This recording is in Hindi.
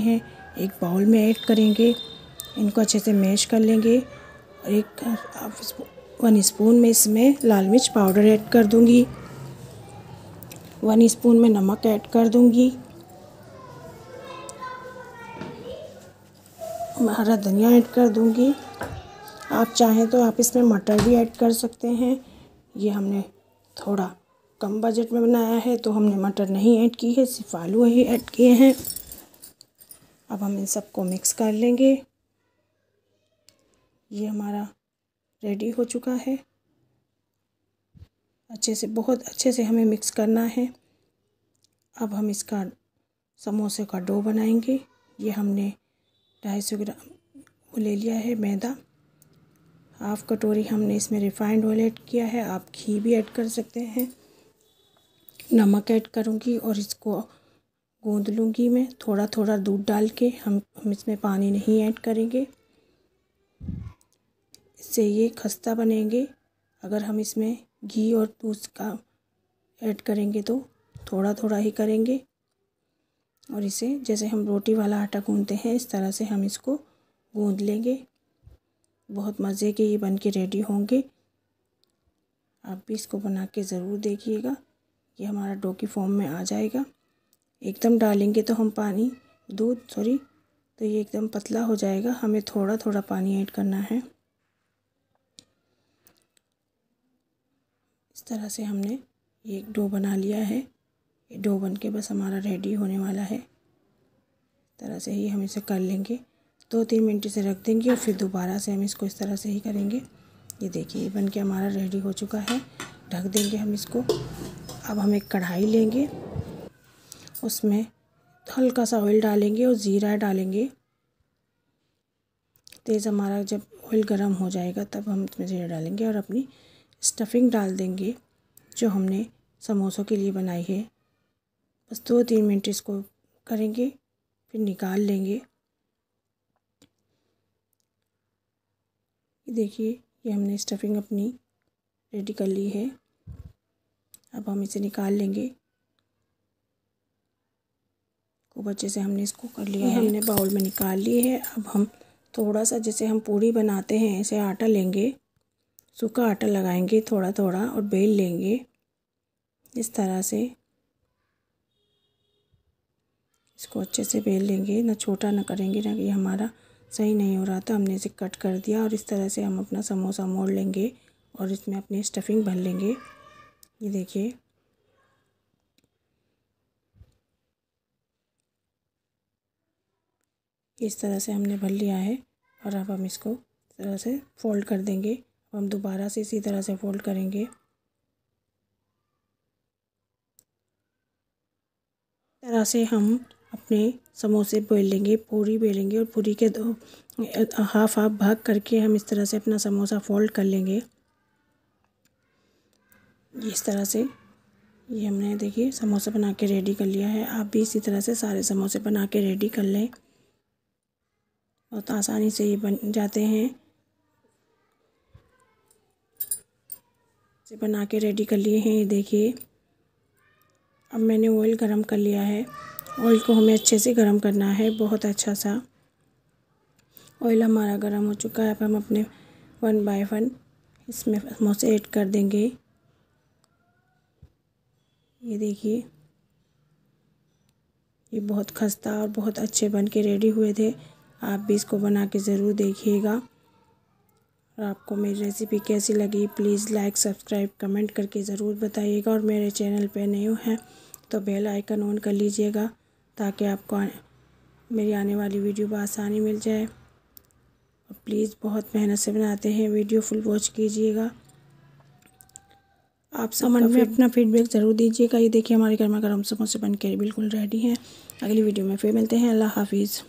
हैं एक बाउल में ऐड करेंगे इनको अच्छे से मैश कर लेंगे और एक वन स्पून में इसमें लाल मिर्च पाउडर ऐड कर दूंगी वन स्पून में नमक ऐड कर दूंगी हरा धनिया ऐड कर दूंगी आप चाहें तो आप इसमें मटर भी ऐड कर सकते हैं ये हमने थोड़ा कम बजट में बनाया है तो हमने मटर नहीं ऐड की है सिर्फ आलू ही ऐड किए हैं अब हम इन सबको मिक्स कर लेंगे ये हमारा रेडी हो चुका है अच्छे से बहुत अच्छे से हमें मिक्स करना है अब हम इसका समोसे का डो बनाएंगे ये हमने ढाई सौ ग्राम वो ले लिया है मैदा हाफ कटोरी हमने इसमें रिफाइंड ऑयल ऐड किया है आप घी भी ऐड कर सकते हैं नमक ऐड करूँगी और इसको गूँद लूँगी मैं थोड़ा थोड़ा दूध डाल के हम हम इसमें पानी नहीं ऐड करेंगे इससे ये खस्ता बनेंगे अगर हम इसमें घी और दूध का ऐड करेंगे तो थोड़ा थोड़ा ही करेंगे और इसे जैसे हम रोटी वाला आटा गूँधते हैं इस तरह से हम इसको गूँध लेंगे बहुत मज़े के ये बन के रेडी होंगे आप भी इसको बना के ज़रूर देखिएगा ये हमारा डोकी फॉर्म में आ जाएगा एकदम डालेंगे तो हम पानी दूध सॉरी तो ये एकदम पतला हो जाएगा हमें थोड़ा थोड़ा पानी ऐड करना है इस तरह से हमने ये एक डो बना लिया है ये डो बन के बस हमारा रेडी होने वाला है इस तरह से ही हम इसे कर लेंगे दो तीन मिनट इसे रख देंगे और फिर दोबारा से हम इसको इस तरह से ही करेंगे ये देखिए ये बन के हमारा रेडी हो चुका है ढक देंगे हम इसको अब हम एक कढ़ाई लेंगे उसमें हल्का सा ऑयल डालेंगे और ज़ीरा डालेंगे तेज़ हमारा जब ऑयल गर्म हो जाएगा तब हम इसमें ज़ीरा डालेंगे और अपनी स्टफिंग डाल देंगे जो हमने समोसों के लिए बनाई है बस दो तीन मिनट इसको करेंगे फिर निकाल लेंगे देखिए ये हमने स्टफिंग अपनी रेडी कर ली है अब हम इसे निकाल लेंगे खूब अच्छे से हमने इसको कर लिया तो है हमने बाउल में निकाल लिए है अब हम थोड़ा सा जैसे हम पूरी बनाते हैं ऐसे आटा लेंगे सूखा आटा लगाएंगे थोड़ा थोड़ा और बेल लेंगे इस तरह से इसको अच्छे से बेल लेंगे ना छोटा ना करेंगे ना ये हमारा सही नहीं हो रहा था हमने इसे कट कर दिया और इस तरह से हम अपना समोसा मोड़ लेंगे और इसमें अपनी स्टफिंग भर लेंगे ये देखिए इस तरह से हमने भर लिया है और अब हम इसको इस तरह से फ़ोल्ड कर देंगे अब हम दोबारा से इसी तरह से फ़ोल्ड करेंगे तरह से हम अपने समोसे बेल लेंगे पूरी बेलेंगे और पूरी के दो हाफ हाफ भाग करके हम इस तरह से अपना समोसा फोल्ड कर लेंगे इस तरह से ये हमने देखिए समोसा बना के रेडी कर लिया है आप भी इसी तरह से सारे समोसे बना के रेडी कर लें बहुत आसानी से ये बन जाते हैं इसे बना के रेडी कर लिए हैं ये देखिए अब मैंने ऑयल गरम कर लिया है ऑयल को हमें अच्छे से गरम करना है बहुत अच्छा सा ऑयल हमारा गरम हो चुका है अब हम अपने वन बाय वन इसमें समोसे ऐड कर देंगे ये देखिए ये बहुत खस्ता और बहुत अच्छे बन के रेडी हुए थे आप भी इसको बना के ज़रूर देखिएगा और आपको मेरी रेसिपी कैसी लगी प्लीज़ लाइक सब्सक्राइब कमेंट करके ज़रूर बताइएगा और मेरे चैनल पर न्यू हैं तो बेल आइकन ऑन कर लीजिएगा ताकि आपको आने, मेरी आने वाली वीडियो बसानी मिल जाए और प्लीज़ बहुत मेहनत से बनाते हैं वीडियो फुल वॉच कीजिएगा आप समन में अपना फीडबैक ज़रूर दीजिएगा ये देखिए हमारे गर्मा गर्म समोसे के बिल्कुल रेडी हैं अगली वीडियो में फिर मिलते हैं अल्लाह हाफिज़